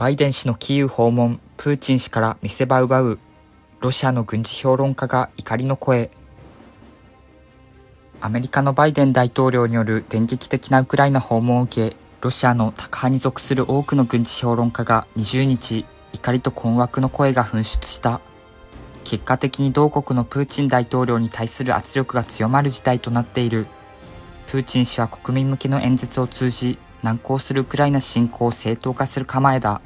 バイデン氏のキーウ訪問、プーチン氏から見せ場奪う、ロシアの軍事評論家が怒りの声。アメリカのバイデン大統領による電撃的なウクライナ訪問を受け、ロシアのタカ派に属する多くの軍事評論家が20日、怒りと困惑の声が噴出した。結果的に同国のプーチン大統領に対する圧力が強まる事態となっている。プーチン氏は国民向けの演説を通じ、難航するウクライナ侵攻を正当化する構えだ。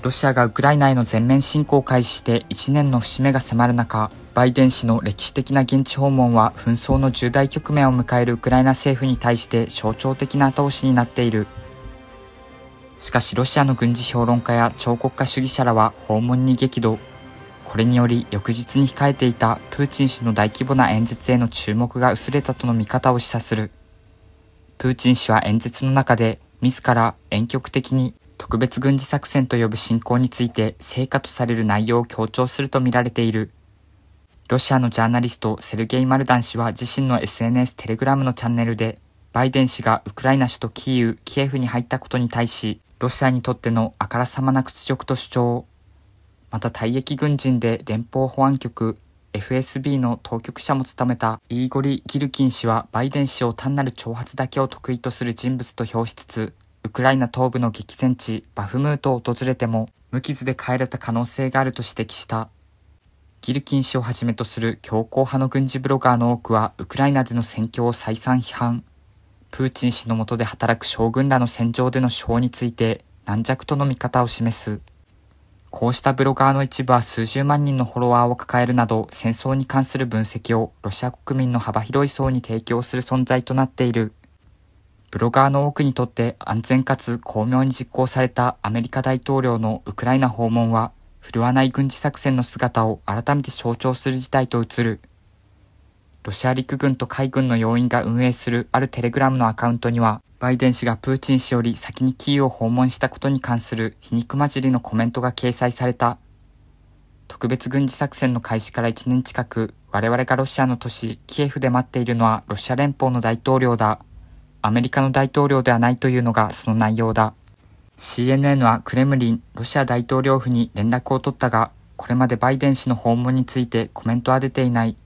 ロシアがウクライナへの全面侵攻を開始して1年の節目が迫る中、バイデン氏の歴史的な現地訪問は紛争の重大局面を迎えるウクライナ政府に対して象徴的な後押しになっている。しかしロシアの軍事評論家や彫刻家主義者らは訪問に激怒。これにより翌日に控えていたプーチン氏の大規模な演説への注目が薄れたとの見方を示唆する。プーチン氏は演説の中で自ら婉曲的に特別軍事作戦と呼ぶ侵攻について成果とされる内容を強調するとみられている。ロシアのジャーナリストセルゲイ・マルダン氏は自身の SNS テレグラムのチャンネルで、バイデン氏がウクライナ首都キーウ、キエフに入ったことに対し、ロシアにとってのあからさまな屈辱と主張。また退役軍人で連邦保安局 FSB の当局者も務めたイーゴリ・ギルキン氏はバイデン氏を単なる挑発だけを得意とする人物と評しつつウクライナ東部の激戦地バフムートを訪れても無傷で帰れた可能性があると指摘したギルキン氏をはじめとする強硬派の軍事ブロガーの多くはウクライナでの戦況を再三批判プーチン氏の下で働く将軍らの戦場での将について軟弱との見方を示すこうしたブロガーの一部は数十万人のフォロワーを抱えるなど戦争に関する分析をロシア国民の幅広い層に提供する存在となっているブロガーの多くにとって安全かつ巧妙に実行されたアメリカ大統領のウクライナ訪問は、振るわない軍事作戦の姿を改めて象徴する事態と映る。ロシア陸軍と海軍の要員が運営するあるテレグラムのアカウントには、バイデン氏がプーチン氏より先にキーを訪問したことに関する皮肉交じりのコメントが掲載された。特別軍事作戦の開始から1年近く、我々がロシアの都市キエフで待っているのはロシア連邦の大統領だ。アメリカの大統領ではないというのがその内容だ。CNN はクレムリン、ロシア大統領府に連絡を取ったが、これまでバイデン氏の訪問についてコメントは出ていない。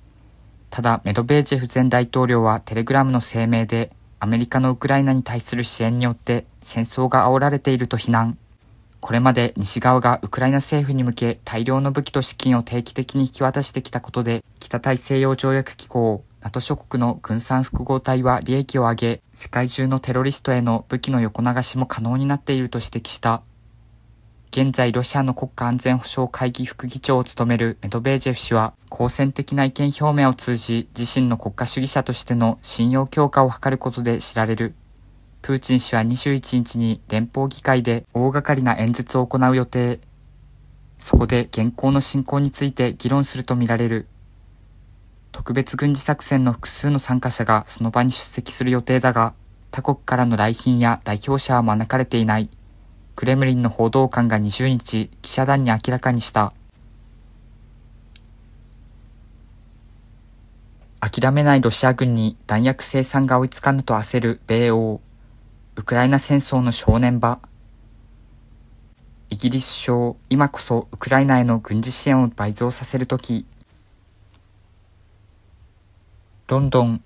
ただ、メドベージェフ前大統領はテレグラムの声明で、アメリカのウクライナに対する支援によって戦争が煽られていると非難。これまで西側がウクライナ政府に向け大量の武器と資金を定期的に引き渡してきたことで、北大西洋条約機構 NATO 諸国の軍産複合体は利益を上げ、世界中のテロリストへの武器の横流しも可能になっていると指摘した。現在ロシアの国家安全保障会議副議長を務めるメドベージェフ氏は、好戦的な意見表明を通じ、自身の国家主義者としての信用強化を図ることで知られる。プーチン氏は21日に連邦議会で大掛かりな演説を行う予定。そこで現行の進行について議論するとみられる。特別軍事作戦の複数の参加者がその場に出席する予定だが、他国からの来賓や代表者は招かれていない。クレムリンの報道官が20日、記者団に明らかにした。諦めないロシア軍に弾薬生産が追いつかぬと焦る米欧。ウクライナ戦争の正念場。イギリス首相、今こそウクライナへの軍事支援を倍増させるとき、ロンドン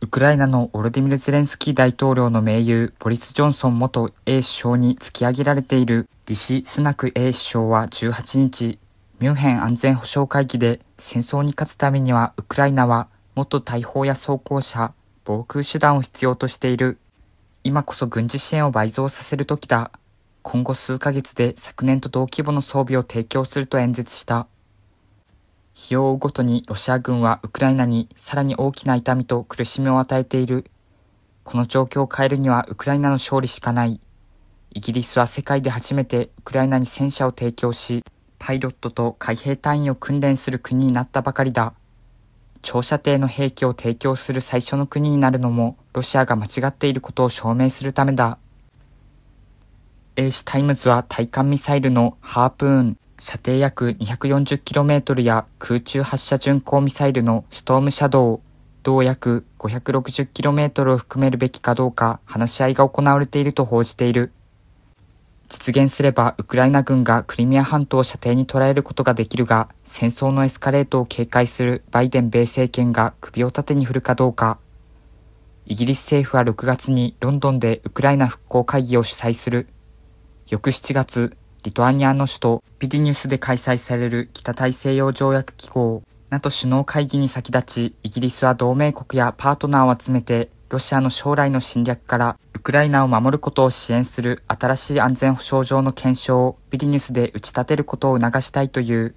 ウクライナのオロディミル・ゼレンスキー大統領の盟友、ボリス・ジョンソン元 A 首相に突き上げられているリシ・スナク A 首相は18日、ミュンヘン安全保障会議で戦争に勝つためにはウクライナは元大砲や装甲車、防空手段を必要としている。今こそ軍事支援を倍増させる時だ。今後数ヶ月で昨年と同規模の装備を提供すると演説した。日を追うごとにロシア軍はウクライナにさらに大きな痛みと苦しみを与えている。この状況を変えるにはウクライナの勝利しかない。イギリスは世界で初めてウクライナに戦車を提供し、パイロットと海兵隊員を訓練する国になったばかりだ。長射程の兵器を提供する最初の国になるのもロシアが間違っていることを証明するためだ。英紙タイムズは対艦ミサイルのハープーン、射程約 240km や空中発射巡航ミサイルのストームシャドウ、同約 560km を含めるべきかどうか話し合いが行われていると報じている。実現すればウクライナ軍がクリミア半島を射程に捉えることができるが、戦争のエスカレートを警戒するバイデン米政権が首を縦に振るかどうか、イギリス政府は6月にロンドンでウクライナ復興会議を主催する。翌7月、リトアニアの首都ビィニュスで開催される北大西洋条約機構 NATO 首脳会議に先立ち、イギリスは同盟国やパートナーを集めて、ロシアの将来の侵略からウクライナを守ることを支援する新しい安全保障上の検証をビィニュスで打ち立てることを促したいという。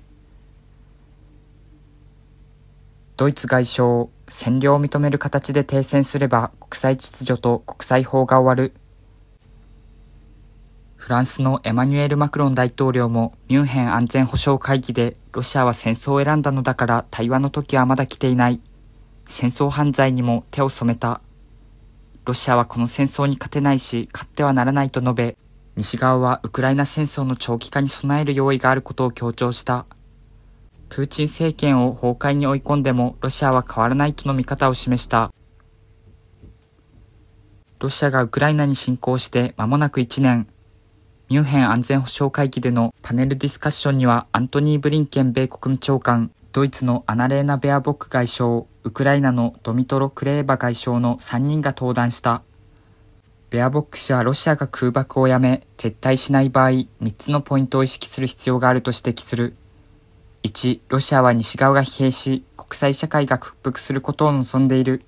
ドイツ外相、占領を認める形で停戦すれば国際秩序と国際法が終わるフランスのエマニュエル・マクロン大統領もミュンヘン安全保障会議でロシアは戦争を選んだのだから対話の時はまだ来ていない。戦争犯罪にも手を染めた。ロシアはこの戦争に勝てないし勝ってはならないと述べ、西側はウクライナ戦争の長期化に備える用意があることを強調した。プーチン政権を崩壊に追い込んでもロシアは変わらないとの見方を示した。ロシアがウクライナに侵攻して間もなく1年。ミュンヘン安全保障会議でのパネルディスカッションにはアントニー・ブリンケン米国務長官、ドイツのアナレーナ・ベアボック外相、ウクライナのドミトロ・クレーバ外相の3人が登壇した。ベアボック氏はロシアが空爆をやめ、撤退しない場合、3つのポイントを意識する必要があると指摘する。1、ロシアは西側が疲弊し、国際社会が屈服することを望んでいる。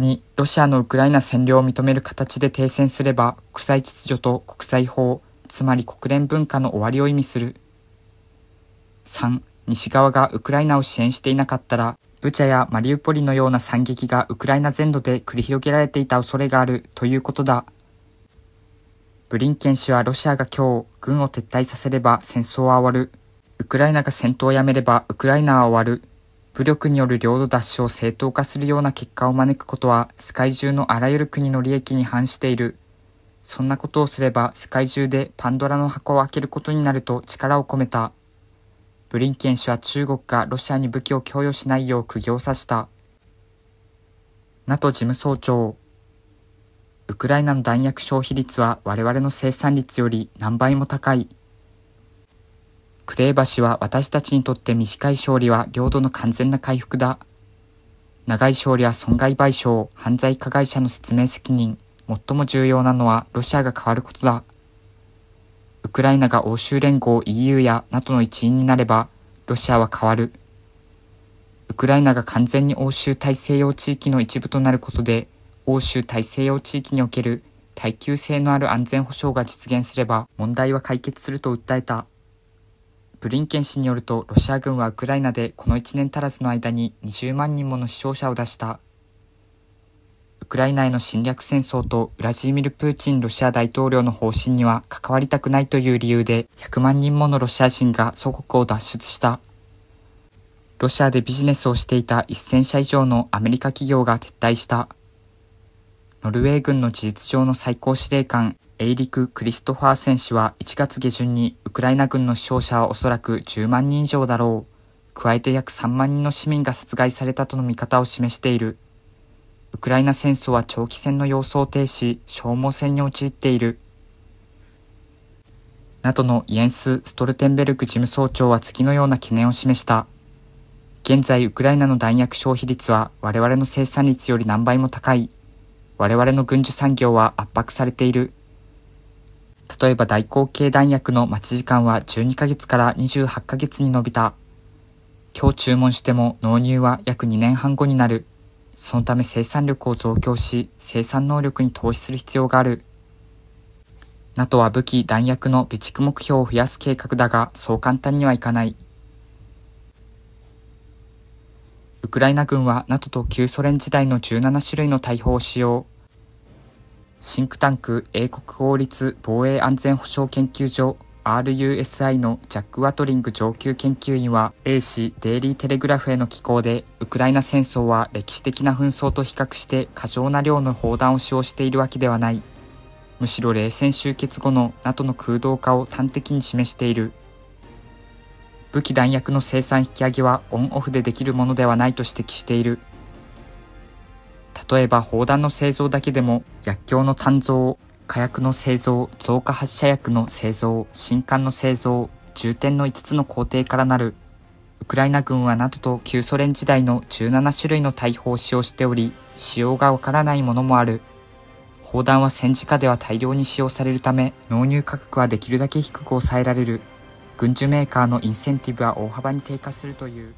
2、ロシアのウクライナ占領を認める形で停戦すれば、国際秩序と国際法、つまり国連文化の終わりを意味する。3、西側がウクライナを支援していなかったら、ブチャやマリウポリのような惨劇がウクライナ全土で繰り広げられていた恐れがあるということだ。ブリンケン氏はロシアが今日、軍を撤退させれば戦争は終わる。ウクライナが戦闘をやめればウクライナは終わる。武力による領土奪取を正当化するような結果を招くことは世界中のあらゆる国の利益に反している。そんなことをすれば世界中でパンドラの箱を開けることになると力を込めた。ブリンケン氏は中国がロシアに武器を供与しないよう釘を刺した。NATO 事務総長ウクライナの弾薬消費率は我々の生産率より何倍も高い。クレー氏は私たちにとって短い勝利は領土の完全な回復だ。長い勝利は損害賠償、犯罪加害者の説明責任、最も重要なのはロシアが変わることだ。ウクライナが欧州連合 EU や NATO の一員になれば、ロシアは変わる。ウクライナが完全に欧州大西洋地域の一部となることで、欧州大西洋地域における耐久性のある安全保障が実現すれば問題は解決すると訴えた。ブリンケン氏によるとロシア軍はウクライナでこの1年足らずの間に20万人もの死傷者を出したウクライナへの侵略戦争とウラジーミル・プーチンロシア大統領の方針には関わりたくないという理由で100万人ものロシア人が祖国を脱出したロシアでビジネスをしていた1000社以上のアメリカ企業が撤退した。ノルウェー軍の事実上の最高司令官、エイリク・クリストファー選手は1月下旬にウクライナ軍の死傷者はおそらく10万人以上だろう。加えて約3万人の市民が殺害されたとの見方を示している。ウクライナ戦争は長期戦の様相を呈し、消耗戦に陥っている。などのイエンス・ストルテンベルグ事務総長は次のような懸念を示した。現在、ウクライナの弾薬消費率は我々の生産率より何倍も高い。我々の軍需産業は圧迫されている。例えば大口径弾薬の待ち時間は12ヶ月から28ヶ月に伸びた。今日注文しても納入は約2年半後になる。そのため生産力を増強し、生産能力に投資する必要がある。NATO は武器、弾薬の備蓄目標を増やす計画だが、そう簡単にはいかない。ウクライナ軍は NATO と旧ソ連時代の17種類の大砲を使用。シンクタンク英国法律防衛安全保障研究所 RUSI のジャック・ワトリング上級研究員は A 氏デイリーテレグラフへの寄稿でウクライナ戦争は歴史的な紛争と比較して過剰な量の砲弾を使用しているわけではないむしろ冷戦終結後の NATO の空洞化を端的に示している武器弾薬の生産引き上げはオンオフでできるものではないと指摘している。例えば砲弾の製造だけでも薬莢の鍛造、火薬の製造、増加発射薬の製造、新艦の製造、重点の5つの工程からなるウクライナ軍は NATO と旧ソ連時代の17種類の大砲を使用しており、使用がわからないものもある。砲弾は戦時下では大量に使用されるため、納入価格はできるだけ低く抑えられる。軍需メーカーのインセンティブは大幅に低下するという。